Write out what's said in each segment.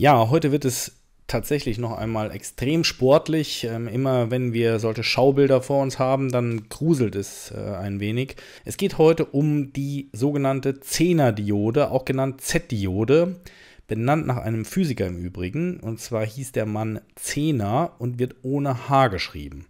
Ja, heute wird es tatsächlich noch einmal extrem sportlich. Ähm, immer wenn wir solche Schaubilder vor uns haben, dann gruselt es äh, ein wenig. Es geht heute um die sogenannte Zehner-Diode, auch genannt Z-Diode, benannt nach einem Physiker im Übrigen. Und zwar hieß der Mann Zehner und wird ohne H geschrieben.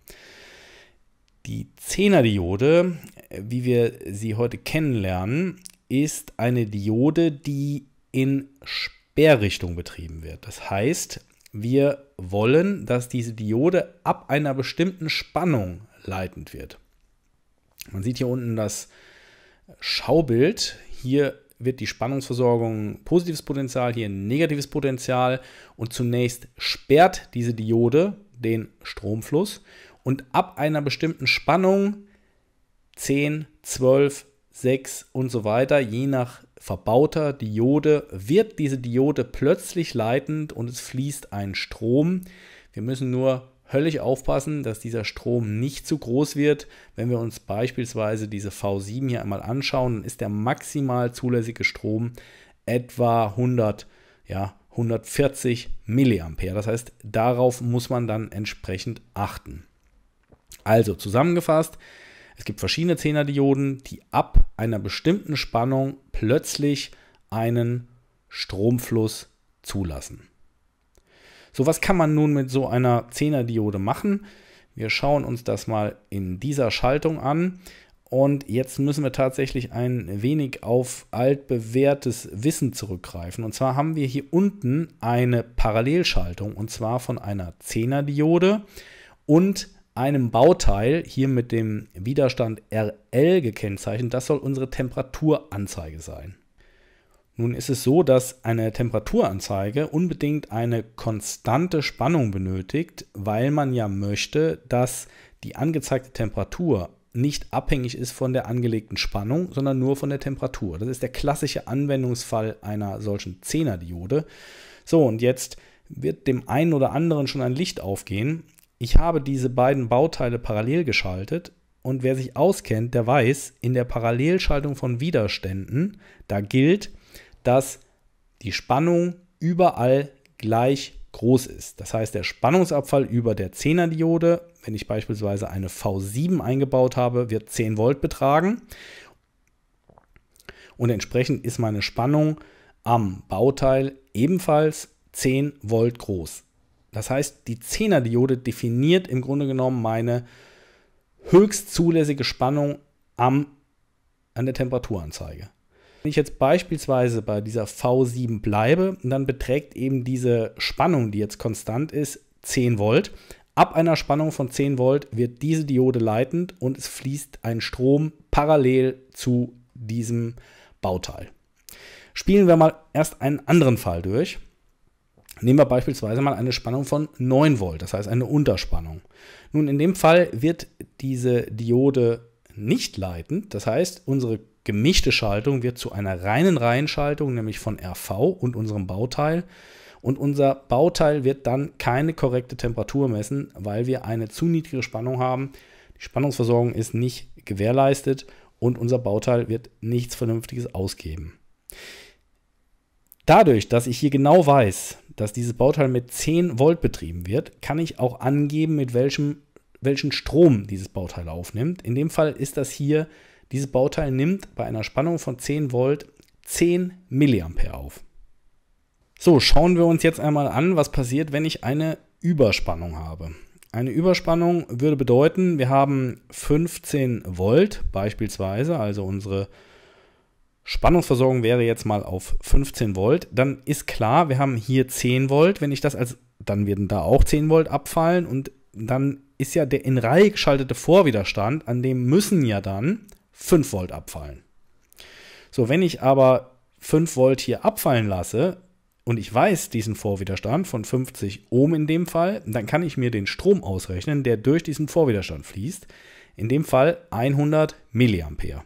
Die Zehner-Diode, wie wir sie heute kennenlernen, ist eine Diode, die in Spannung R-Richtung betrieben wird. Das heißt, wir wollen, dass diese Diode ab einer bestimmten Spannung leitend wird. Man sieht hier unten das Schaubild. Hier wird die Spannungsversorgung positives Potenzial, hier negatives Potenzial und zunächst sperrt diese Diode den Stromfluss und ab einer bestimmten Spannung 10, 12, 6 und so weiter, je nach verbauter Diode wird diese Diode plötzlich leitend und es fließt ein Strom. Wir müssen nur höllisch aufpassen, dass dieser Strom nicht zu groß wird. Wenn wir uns beispielsweise diese V7 hier einmal anschauen, dann ist der maximal zulässige Strom etwa 100, ja, 140 Milliampere. Das heißt, darauf muss man dann entsprechend achten. Also zusammengefasst, es gibt verschiedene Zehnerdioden, die ab einer bestimmten Spannung plötzlich einen Stromfluss zulassen. So, was kann man nun mit so einer Zehnerdiode machen? Wir schauen uns das mal in dieser Schaltung an. Und jetzt müssen wir tatsächlich ein wenig auf altbewährtes Wissen zurückgreifen. Und zwar haben wir hier unten eine Parallelschaltung und zwar von einer Zehnerdiode und einem Bauteil, hier mit dem Widerstand RL gekennzeichnet, das soll unsere Temperaturanzeige sein. Nun ist es so, dass eine Temperaturanzeige unbedingt eine konstante Spannung benötigt, weil man ja möchte, dass die angezeigte Temperatur nicht abhängig ist von der angelegten Spannung, sondern nur von der Temperatur. Das ist der klassische Anwendungsfall einer solchen 10er-Diode. So, und jetzt wird dem einen oder anderen schon ein Licht aufgehen, ich habe diese beiden Bauteile parallel geschaltet und wer sich auskennt, der weiß, in der Parallelschaltung von Widerständen, da gilt, dass die Spannung überall gleich groß ist. Das heißt, der Spannungsabfall über der 10er Diode, wenn ich beispielsweise eine V7 eingebaut habe, wird 10 Volt betragen. Und entsprechend ist meine Spannung am Bauteil ebenfalls 10 Volt groß. Das heißt, die 10er Diode definiert im Grunde genommen meine höchst zulässige Spannung am, an der Temperaturanzeige. Wenn ich jetzt beispielsweise bei dieser V7 bleibe, dann beträgt eben diese Spannung, die jetzt konstant ist, 10 Volt. Ab einer Spannung von 10 Volt wird diese Diode leitend und es fließt ein Strom parallel zu diesem Bauteil. Spielen wir mal erst einen anderen Fall durch. Nehmen wir beispielsweise mal eine Spannung von 9 Volt, das heißt eine Unterspannung. Nun, in dem Fall wird diese Diode nicht leiten, das heißt, unsere gemischte Schaltung wird zu einer reinen Reihenschaltung, nämlich von RV und unserem Bauteil. Und unser Bauteil wird dann keine korrekte Temperatur messen, weil wir eine zu niedrige Spannung haben. Die Spannungsversorgung ist nicht gewährleistet und unser Bauteil wird nichts Vernünftiges ausgeben. Dadurch, dass ich hier genau weiß, dass dieses Bauteil mit 10 Volt betrieben wird, kann ich auch angeben, mit welchem, welchen Strom dieses Bauteil aufnimmt. In dem Fall ist das hier, dieses Bauteil nimmt bei einer Spannung von 10 Volt 10 Milliampere auf. So, schauen wir uns jetzt einmal an, was passiert, wenn ich eine Überspannung habe. Eine Überspannung würde bedeuten, wir haben 15 Volt beispielsweise, also unsere Spannungsversorgung wäre jetzt mal auf 15 Volt. Dann ist klar, wir haben hier 10 Volt. Wenn ich das als, dann werden da auch 10 Volt abfallen und dann ist ja der in Reihe geschaltete Vorwiderstand, an dem müssen ja dann 5 Volt abfallen. So, wenn ich aber 5 Volt hier abfallen lasse und ich weiß diesen Vorwiderstand von 50 Ohm in dem Fall, dann kann ich mir den Strom ausrechnen, der durch diesen Vorwiderstand fließt. In dem Fall 100 Milliampere.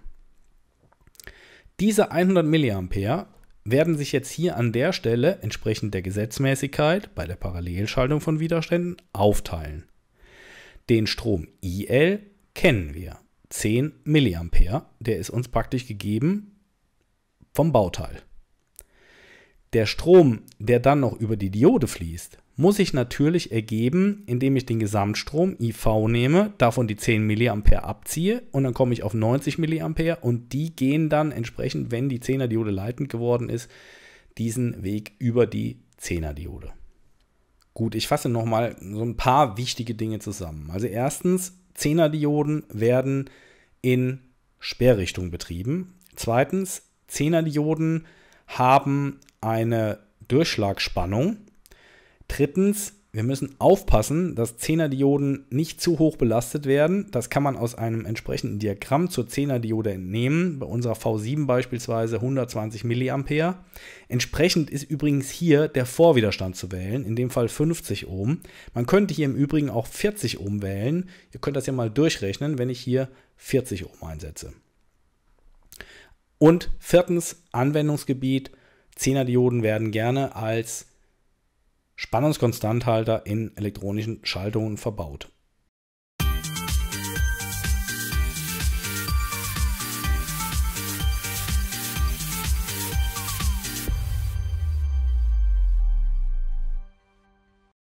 Diese 100 mA werden sich jetzt hier an der Stelle entsprechend der Gesetzmäßigkeit bei der Parallelschaltung von Widerständen aufteilen. Den Strom IL kennen wir, 10 mA, der ist uns praktisch gegeben vom Bauteil. Der Strom, der dann noch über die Diode fließt, muss ich natürlich ergeben, indem ich den Gesamtstrom IV nehme, davon die 10 mA abziehe und dann komme ich auf 90 mA und die gehen dann entsprechend, wenn die 10er Diode leitend geworden ist, diesen Weg über die 10er Diode. Gut, ich fasse nochmal so ein paar wichtige Dinge zusammen. Also erstens, 10er Dioden werden in Sperrrichtung betrieben. Zweitens, 10er Dioden haben eine Durchschlagspannung Drittens, wir müssen aufpassen, dass 10er Dioden nicht zu hoch belastet werden. Das kann man aus einem entsprechenden Diagramm zur 10er Diode entnehmen. Bei unserer V7 beispielsweise 120 mA. Entsprechend ist übrigens hier der Vorwiderstand zu wählen, in dem Fall 50 Ohm. Man könnte hier im Übrigen auch 40 Ohm wählen. Ihr könnt das ja mal durchrechnen, wenn ich hier 40 Ohm einsetze. Und viertens, Anwendungsgebiet. 10er Dioden werden gerne als Spannungskonstanthalter in elektronischen Schaltungen verbaut.